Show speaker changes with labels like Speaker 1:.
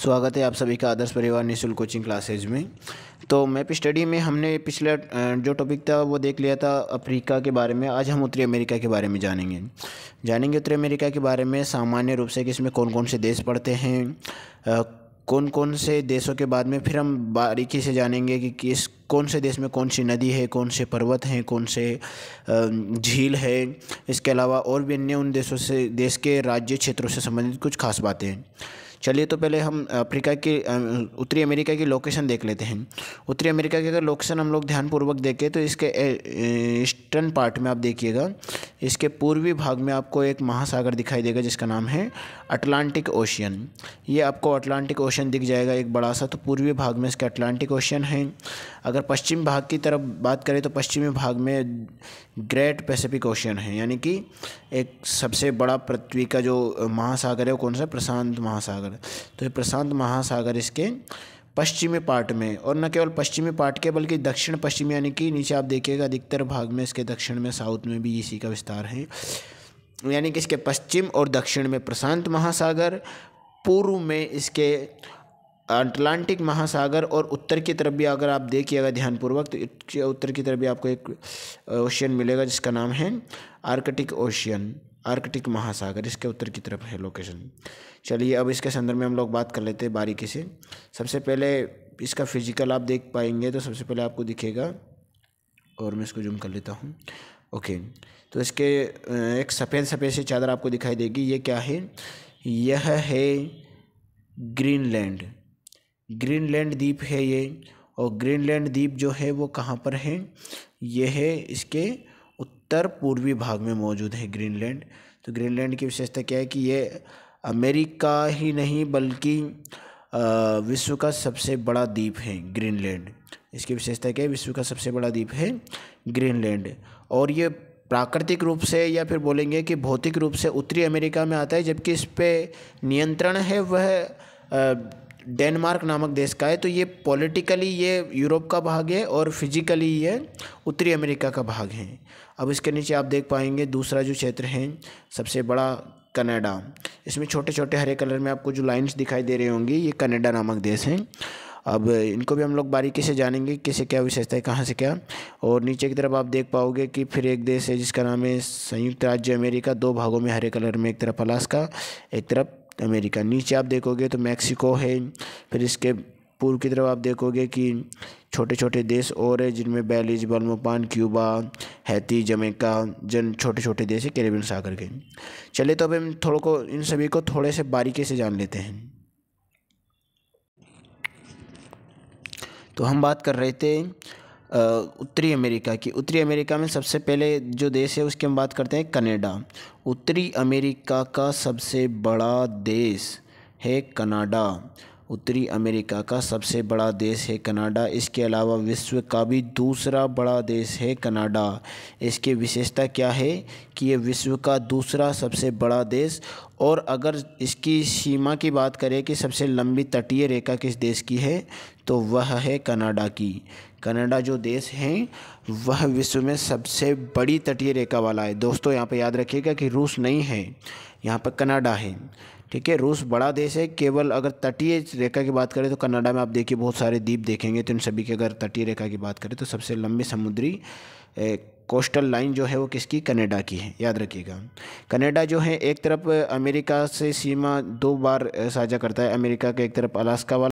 Speaker 1: स्वागत है आप सभी का आदर्श परिवार निःशुल्क कोचिंग क्लासेज में तो मैप स्टडी में हमने पिछला जो टॉपिक था वो देख लिया था अफ्रीका के बारे में आज हम उत्तरी अमेरिका के बारे में जानेंगे जानेंगे उत्तरी अमेरिका के बारे में सामान्य रूप से कि इसमें कौन कौन से देश पढ़ते हैं कौन कौन से देशों के बाद में फिर हम बारीकी से जानेंगे कि किस कौन से देश में कौन सी नदी है कौन से पर्वत हैं कौन से झील है इसके अलावा और भी अन्य उन देशों से देश के राज्य क्षेत्रों से संबंधित कुछ खास बातें हैं चलिए तो पहले हम अफ्रीका की उत्तरी अमेरिका की लोकेशन देख लेते हैं उत्तरी अमेरिका की अगर लोकेशन हम लोग ध्यानपूर्वक देखें तो इसके ईस्टर्न पार्ट में आप देखिएगा इसके पूर्वी भाग में आपको एक महासागर दिखाई देगा जिसका नाम है अटलांटिक ओशियन ये आपको अटलांटिक ओशन दिख जाएगा एक बड़ा सा तो पूर्वी भाग में इसके अटलांटिक ओशन है अगर पश्चिम भाग की तरफ बात करें तो पश्चिमी भाग में ग्रेट पैसिफिक ओशन है यानी कि एक सबसे बड़ा पृथ्वी का जो महासागर है वो कौन सा प्रशांत महासागर महासागर तो ये प्रशांत महासागर इसके पश्चिमी पार्ट में और न केवल पश्चिमी पार्ट के बल्कि दक्षिण पश्चिम यानी कि नीचे आप देखिएगा अधिकतर भाग में इसके दक्षिण में साउथ में भी इसी का विस्तार है यानी कि इसके पश्चिम और दक्षिण में प्रशांत महासागर पूर्व में इसके अटलांटिक महासागर और उत्तर की तरफ भी अगर आप देखिएगा ध्यानपूर्वक तो उत्तर की तरफ भी आपको एक ओशियन मिलेगा जिसका नाम है आर्कटिक ओशियन आर्कटिक महासागर इसके उत्तर की तरफ है लोकेशन चलिए अब इसके संदर्भ में हम लोग बात कर लेते हैं बारीकी से सबसे पहले इसका फिजिकल आप देख पाएंगे तो सबसे पहले आपको दिखेगा और मैं इसको जूम कर लेता हूँ ओके तो इसके एक सफ़ेद सफ़ेद से चादर आपको दिखाई देगी ये क्या है यह है ग्रीनलैंड ग्रीनलैंड द्वीप है ये और ग्रीनलैंड द्वीप जो है वो कहाँ पर है यह है इसके उत्तर पूर्वी भाग में मौजूद है ग्रीनलैंड तो ग्रीनलैंड की विशेषता क्या है कि ये अमेरिका ही नहीं बल्कि विश्व का सबसे बड़ा द्वीप है ग्रीनलैंड इसकी विशेषता क्या है विश्व का सबसे बड़ा द्वीप है ग्रीनलैंड और ये प्राकृतिक रूप से या फिर बोलेंगे कि भौतिक रूप से उत्तरी अमेरिका में आता है जबकि इस पर नियंत्रण है वह डेनमार्क नामक देश का है तो ये पॉलिटिकली ये यूरोप का भाग है और फिजिकली ये उत्तरी अमेरिका का भाग है अब इसके नीचे आप देख पाएंगे दूसरा जो क्षेत्र है सबसे बड़ा कनाडा इसमें छोटे छोटे हरे कलर में आपको जो लाइन्स दिखाई दे रही होंगी ये कनाडा नामक देश हैं अब इनको भी हम लोग बारीकी से जानेंगे किसे क्या विशेषता है कहाँ से क्या और नीचे की तरफ आप देख पाओगे कि फिर एक देश है जिसका नाम है संयुक्त राज्य अमेरिका दो भागों में हरे कलर में एक तरफ अलास्का एक तरफ अमेरिका नीचे आप देखोगे तो मैक्सिको है फिर इसके पूर्व की तरफ आप देखोगे कि छोटे छोटे देश और हैं जिनमें Belize Belmopan Cuba Haiti Jamaica जन छोटे छोटे देश है कैरेबियन सागर के चलिए तो अब हम थोड़ों को इन सभी को थोड़े से बारीकी से जान लेते हैं तो हम बात कर रहे थे उत्तरी अमेरिका की उत्तरी अमेरिका में सबसे पहले जो देश है उसकी हम बात करते हैं कनाडा उत्तरी अमेरिका का सबसे बड़ा देश है कनाडा उत्तरी अमेरिका का सबसे बड़ा देश है कनाडा इसके अलावा विश्व का भी दूसरा बड़ा देश है कनाडा इसकी विशेषता क्या है कि ये विश्व का दूसरा सबसे बड़ा देश और अगर इसकी सीमा की बात करें कि सबसे लंबी तटीय रेखा किस देश की है तो वह है कनाडा की कनाडा जो देश है वह विश्व में सबसे बड़ी तटीय रेखा वाला है दोस्तों यहाँ पर याद रखिएगा कि रूस नहीं है यहाँ पर कनाडा है ठीक है रूस बड़ा देश है केवल अगर तटीय रेखा की बात करें तो कनाडा में आप देखिए बहुत सारे द्वीप देखेंगे तो इन सभी की अगर तटीय रेखा की बात करें तो सबसे लंबी समुद्री कोस्टल लाइन जो है वो किसकी कनाडा की है याद रखिएगा कनाडा जो है एक तरफ अमेरिका से सीमा दो बार साझा करता है अमेरिका के एक तरफ अलास्का